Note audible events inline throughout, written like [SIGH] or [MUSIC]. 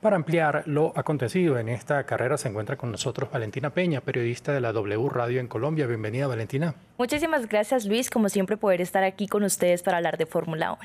Para ampliar lo acontecido en esta carrera se encuentra con nosotros Valentina Peña, periodista de la W Radio en Colombia. Bienvenida, Valentina. Muchísimas gracias, Luis. Como siempre, poder estar aquí con ustedes para hablar de Fórmula 1.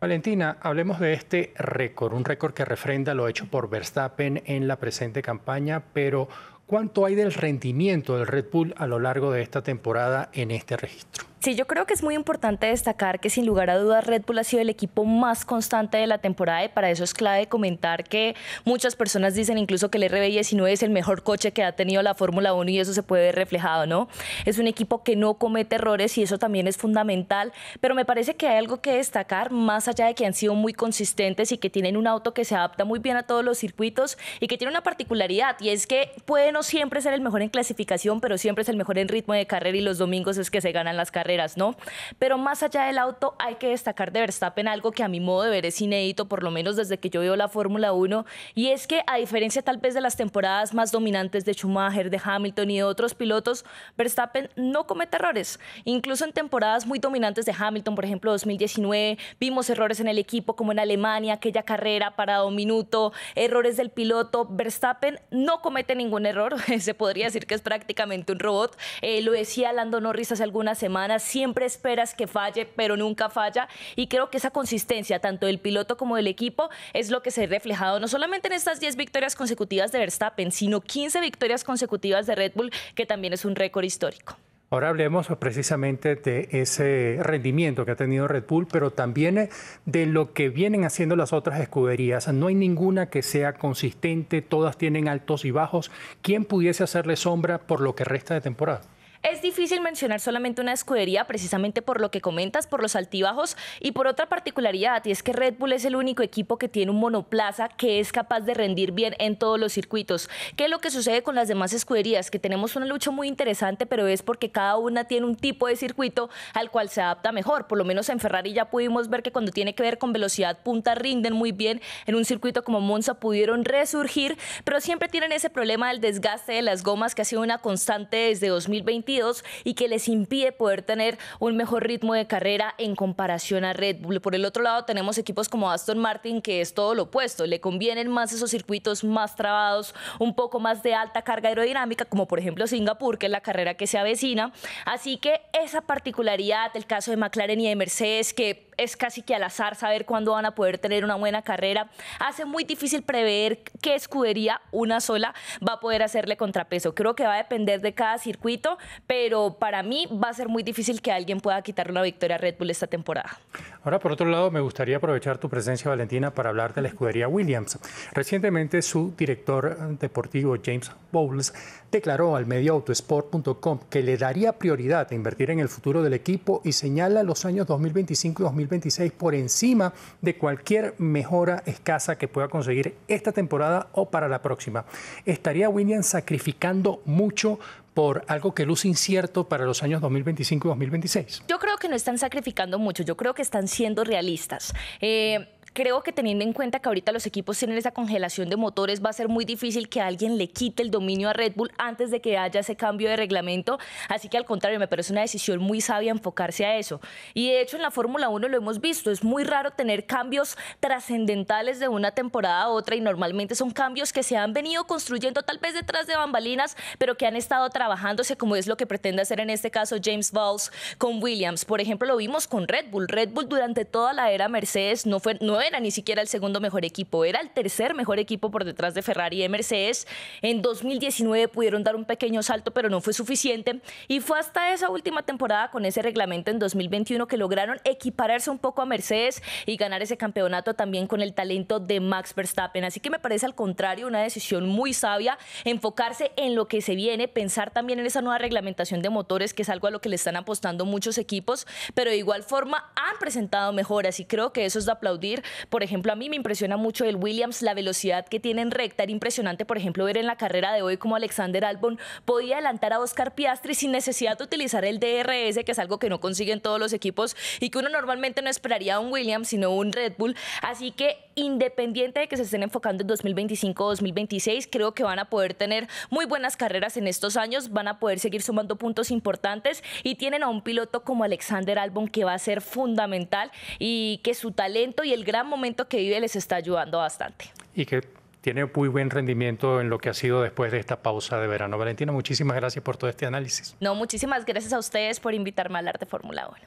Valentina, hablemos de este récord, un récord que refrenda lo hecho por Verstappen en la presente campaña, pero ¿cuánto hay del rendimiento del Red Bull a lo largo de esta temporada en este registro? Sí, yo creo que es muy importante destacar que sin lugar a dudas Red Bull ha sido el equipo más constante de la temporada y para eso es clave comentar que muchas personas dicen incluso que el RB19 es el mejor coche que ha tenido la Fórmula 1 y eso se puede ver reflejado, ¿no? Es un equipo que no comete errores y eso también es fundamental, pero me parece que hay algo que destacar más allá de que han sido muy consistentes y que tienen un auto que se adapta muy bien a todos los circuitos y que tiene una particularidad y es que puede no siempre ser el mejor en clasificación, pero siempre es el mejor en ritmo de carrera y los domingos es que se ganan las carreras ¿no? Pero más allá del auto, hay que destacar de Verstappen algo que a mi modo de ver es inédito, por lo menos desde que yo veo la Fórmula 1, y es que a diferencia tal vez de las temporadas más dominantes de Schumacher, de Hamilton y de otros pilotos, Verstappen no comete errores. Incluso en temporadas muy dominantes de Hamilton, por ejemplo 2019, vimos errores en el equipo como en Alemania, aquella carrera para un minuto, errores del piloto. Verstappen no comete ningún error, [LAUGHS] se podría decir que es prácticamente un robot. Eh, lo decía Lando Norris hace algunas semanas siempre esperas que falle, pero nunca falla. Y creo que esa consistencia, tanto del piloto como del equipo, es lo que se ha reflejado no solamente en estas 10 victorias consecutivas de Verstappen, sino 15 victorias consecutivas de Red Bull, que también es un récord histórico. Ahora hablemos precisamente de ese rendimiento que ha tenido Red Bull, pero también eh, de lo que vienen haciendo las otras escuderías. No hay ninguna que sea consistente, todas tienen altos y bajos. ¿Quién pudiese hacerle sombra por lo que resta de temporada? Es difícil mencionar solamente una escudería precisamente por lo que comentas, por los altibajos y por otra particularidad, y es que Red Bull es el único equipo que tiene un monoplaza que es capaz de rendir bien en todos los circuitos. ¿Qué es lo que sucede con las demás escuderías? Que tenemos una lucha muy interesante, pero es porque cada una tiene un tipo de circuito al cual se adapta mejor. Por lo menos en Ferrari ya pudimos ver que cuando tiene que ver con velocidad punta rinden muy bien. En un circuito como Monza pudieron resurgir, pero siempre tienen ese problema del desgaste de las gomas que ha sido una constante desde 2020 y que les impide poder tener un mejor ritmo de carrera en comparación a Red Bull. Por el otro lado tenemos equipos como Aston Martin que es todo lo opuesto, le convienen más esos circuitos más trabados, un poco más de alta carga aerodinámica, como por ejemplo Singapur, que es la carrera que se avecina. Así que esa particularidad, el caso de McLaren y de Mercedes, que es casi que al azar saber cuándo van a poder tener una buena carrera. Hace muy difícil prever qué escudería una sola va a poder hacerle contrapeso. Creo que va a depender de cada circuito, pero para mí va a ser muy difícil que alguien pueda quitarle una victoria a Red Bull esta temporada. Ahora, por otro lado, me gustaría aprovechar tu presencia, Valentina, para hablar de la escudería Williams. Recientemente su director deportivo, James Bowles, declaró al medio autosport.com que le daría prioridad a invertir en el futuro del equipo y señala los años 2025 y por encima de cualquier mejora escasa que pueda conseguir esta temporada o para la próxima. ¿Estaría William sacrificando mucho por algo que luce incierto para los años 2025 y 2026? Yo creo que no están sacrificando mucho, yo creo que están siendo realistas. Eh, creo que teniendo en cuenta que ahorita los equipos tienen esa congelación de motores, va a ser muy difícil que alguien le quite el dominio a Red Bull antes de que haya ese cambio de reglamento. Así que al contrario, me parece una decisión muy sabia enfocarse a eso. Y de hecho en la Fórmula 1 lo hemos visto, es muy raro tener cambios trascendentales de una temporada a otra y normalmente son cambios que se han venido construyendo tal vez detrás de bambalinas, pero que han estado trabajándose como es lo que pretende hacer en este caso James Valls con Williams. Por ejemplo, lo vimos con Red Bull. Red Bull durante toda la era Mercedes no fue no era ni siquiera el segundo mejor equipo, era el tercer mejor equipo por detrás de Ferrari y Mercedes. En 2019 pudieron dar un pequeño salto, pero no fue suficiente. Y fue hasta esa última temporada con ese reglamento en 2021 que lograron equipararse un poco a Mercedes y ganar ese campeonato también con el talento de Max Verstappen. Así que me parece al contrario una decisión muy sabia, enfocarse en lo que se viene, pensar también en esa nueva reglamentación de motores, que es algo a lo que le están apostando muchos equipos, pero de igual forma han presentado mejoras y creo que eso es de aplaudir por ejemplo, a mí me impresiona mucho el Williams, la velocidad que tiene en recta. Era impresionante, por ejemplo, ver en la carrera de hoy como Alexander Albon podía adelantar a Oscar Piastri sin necesidad de utilizar el DRS, que es algo que no consiguen todos los equipos y que uno normalmente no esperaría a un Williams, sino un Red Bull. Así que independiente de que se estén enfocando en 2025-2026, o creo que van a poder tener muy buenas carreras en estos años, van a poder seguir sumando puntos importantes y tienen a un piloto como Alexander Albon que va a ser fundamental y que su talento y el gran momento que vive les está ayudando bastante. Y que tiene muy buen rendimiento en lo que ha sido después de esta pausa de verano. Valentina, muchísimas gracias por todo este análisis. No, muchísimas gracias a ustedes por invitarme a hablar de Fórmula 1.